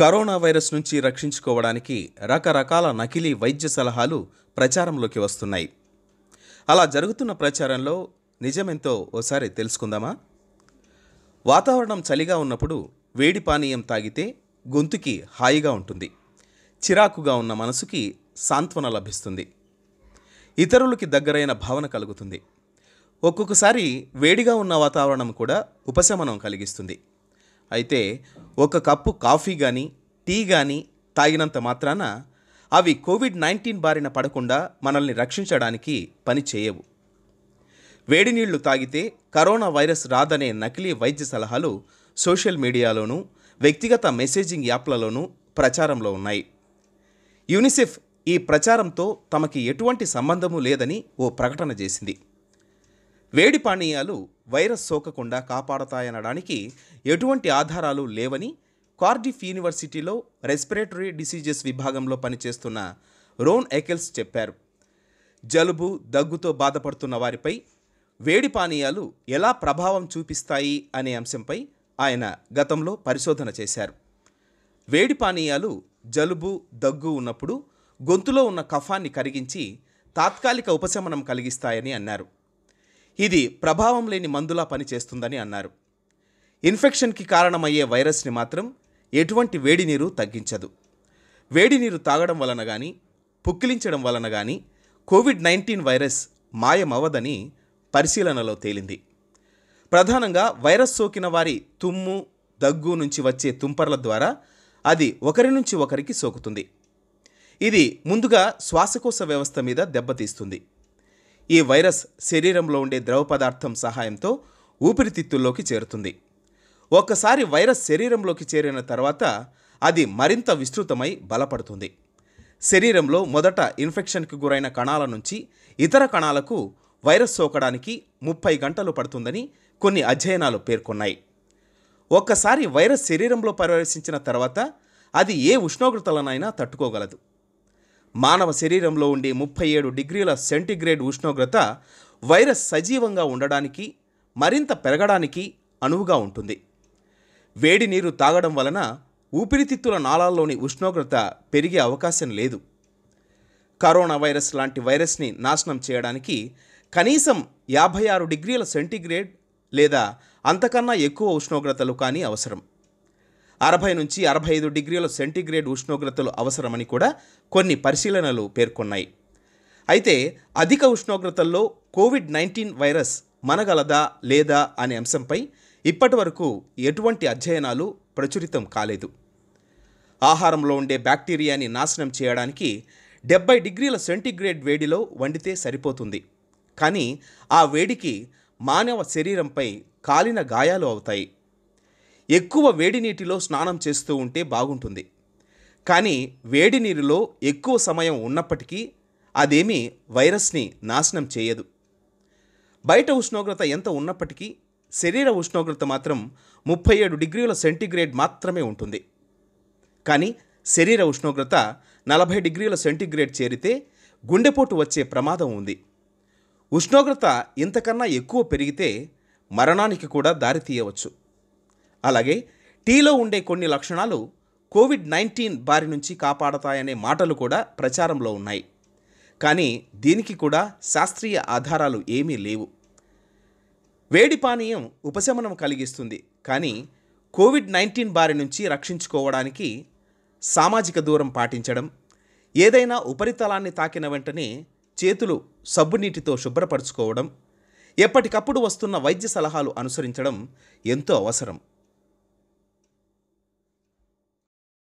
corona virus నుంచి రక్షించుకోవడానికి రకరకాల నకిలీ వైద్య సలహాలు ప్రచారంలోకి వస్తున్నాయి అలా జరుగుతున్న ప్రచారంలో నిజమెంతో ఓసారి తెలుసుకుందామా వాతావరణం చలిగా ఉన్నప్పుడు వేడి పానీయం తాగితే గొంతుకి హాయిగా ఉంటుంది చిరాకుగా ఉన్న మనసుకి సాంత్వన లభిస్తుంది ఇతరులకి దగ్గరైన భావన కలుగుతుంది ఒక్కొక్కసారి వేడిగా ఉన్న వాతావరణం కూడా ఉపశమనం కలిగిస్తుంది అయితే ఒక కప్పు కాఫీ కానీ టీ కానీ తాగినంత మాత్రాన అవి కోవిడ్ నైన్టీన్ బారిన పడకుండా మనల్ని రక్షించడానికి పని చేయవు వేడి నీళ్లు తాగితే కరోనా వైరస్ రాదనే నకిలీ వైద్య సలహాలు సోషల్ మీడియాలోనూ వ్యక్తిగత మెసేజింగ్ యాప్లలోనూ ప్రచారంలో ఉన్నాయి యూనిసెఫ్ ఈ ప్రచారంతో తమకి ఎటువంటి సంబంధము లేదని ఓ ప్రకటన చేసింది వేడి పానీయాలు వైరస్ సోకకుండా కాపాడతాయనడానికి ఎటువంటి ఆధారాలు లేవని కార్డిఫ్ యూనివర్సిటీలో రెస్పిరేటరీ డిసీజెస్ విభాగంలో పనిచేస్తున్న రోన్ ఎకెల్స్ చెప్పారు జలుబు దగ్గుతో బాధపడుతున్న వారిపై వేడి పానీయాలు ఎలా ప్రభావం చూపిస్తాయి అనే అంశంపై ఆయన గతంలో పరిశోధన చేశారు వేడి పానీయాలు జలుబు దగ్గు ఉన్నప్పుడు గొంతులో ఉన్న కఫాన్ని కరిగించి తాత్కాలిక ఉపశమనం కలిగిస్తాయని అన్నారు ఇది ప్రభావం లేని మందులా పనిచేస్తుందని అన్నారు ఇన్ఫెక్షన్కి కారణమయ్యే వైరస్ని మాత్రం ఎటువంటి వేడి నీరు తగ్గించదు వేడి నీరు తాగడం వలన కానీ పుక్కిలించడం వలన కానీ కోవిడ్ నైన్టీన్ వైరస్ మాయమవ్వదని పరిశీలనలో తేలింది ప్రధానంగా వైరస్ సోకిన వారి తుమ్ము దగ్గు నుంచి వచ్చే తుంపర్ల ద్వారా అది ఒకరి నుంచి ఒకరికి సోకుతుంది ఇది ముందుగా శ్వాసకోశ వ్యవస్థ మీద దెబ్బతీస్తుంది ఈ వైరస్ శరీరంలో ఉండే ద్రవ పదార్థం సహాయంతో ఊపిరితిత్తుల్లోకి చేరుతుంది ఒక్కసారి వైరస్ శరీరంలోకి చేరిన తర్వాత అది మరింత విస్తృతమై బలపడుతుంది శరీరంలో మొదట ఇన్ఫెక్షన్కి గురైన కణాల నుంచి ఇతర కణాలకు వైరస్ సోకడానికి ముప్పై గంటలు పడుతుందని కొన్ని అధ్యయనాలు పేర్కొన్నాయి ఒక్కసారి వైరస్ శరీరంలో ప్రవేశించిన తర్వాత అది ఏ ఉష్ణోగ్రతలనైనా తట్టుకోగలదు మానవ శరీరంలో ఉండే ముప్పై ఏడు డిగ్రీల సెంటిగ్రేడ్ ఉష్ణోగ్రత వైరస్ సజీవంగా ఉండడానికి మరింత పెరగడానికి అనువుగా ఉంటుంది వేడి నీరు తాగడం వలన ఊపిరితిత్తుల నాళాల్లోని ఉష్ణోగ్రత పెరిగే అవకాశం లేదు కరోనా వైరస్ లాంటి వైరస్ని నాశనం చేయడానికి కనీసం యాభై ఆరు డిగ్రీల సెంటిగ్రేడ్ లేదా అంతకన్నా ఎక్కువ ఉష్ణోగ్రతలు కానీ అవసరం అరవై నుంచి అరవై ఐదు డిగ్రీల సెంటీగ్రేడ్ ఉష్ణోగ్రతలు అవసరమని కూడా కొన్ని పరిశీలనలు పేర్కొన్నాయి అయితే అధిక ఉష్ణోగ్రతల్లో కోవిడ్ నైన్టీన్ వైరస్ మనగలదా లేదా అనే అంశంపై ఇప్పటి వరకు ఎటువంటి అధ్యయనాలు ప్రచురితం కాలేదు ఆహారంలో ఉండే బ్యాక్టీరియాని నాశనం చేయడానికి డెబ్బై డిగ్రీల సెంటీగ్రేడ్ వేడిలో వండితే సరిపోతుంది కానీ ఆ వేడికి మానవ శరీరంపై కాలిన గాయాలు అవుతాయి ఎక్కువ వేడి నీటిలో స్నానం చేస్తూ ఉంటే బాగుంటుంది కానీ వేడి నీరులో ఎక్కువ సమయం ఉన్నప్పటికీ అదేమీ వైరస్ని నాశనం చేయదు బయట ఉష్ణోగ్రత ఎంత ఉన్నప్పటికీ శరీర ఉష్ణోగ్రత మాత్రం ముప్పై ఏడు డిగ్రీల సెంటీగ్రేడ్ మాత్రమే ఉంటుంది కానీ శరీర ఉష్ణోగ్రత నలభై డిగ్రీల సెంటీగ్రేడ్ చేరితే గుండెపోటు వచ్చే ప్రమాదం ఉంది ఉష్ణోగ్రత ఇంతకన్నా ఎక్కువ పెరిగితే మరణానికి కూడా దారితీయవచ్చు అలాగే టీలో ఉండే కొన్ని లక్షణాలు కోవిడ్ నైన్టీన్ బారి నుంచి కాపాడతాయనే మాటలు కూడా ప్రచారంలో ఉన్నాయి కానీ దీనికి కూడా శాస్త్రీయ ఆధారాలు ఏమీ లేవు వేడి పానీయం ఉపశమనం కలిగిస్తుంది కానీ కోవిడ్ నైన్టీన్ బారి నుంచి రక్షించుకోవడానికి సామాజిక దూరం పాటించడం ఏదైనా ఉపరితలాన్ని తాకిన వెంటనే చేతులు సబ్బునీటితో శుభ్రపరచుకోవడం ఎప్పటికప్పుడు వస్తున్న వైద్య సలహాలు అనుసరించడం ఎంతో అవసరం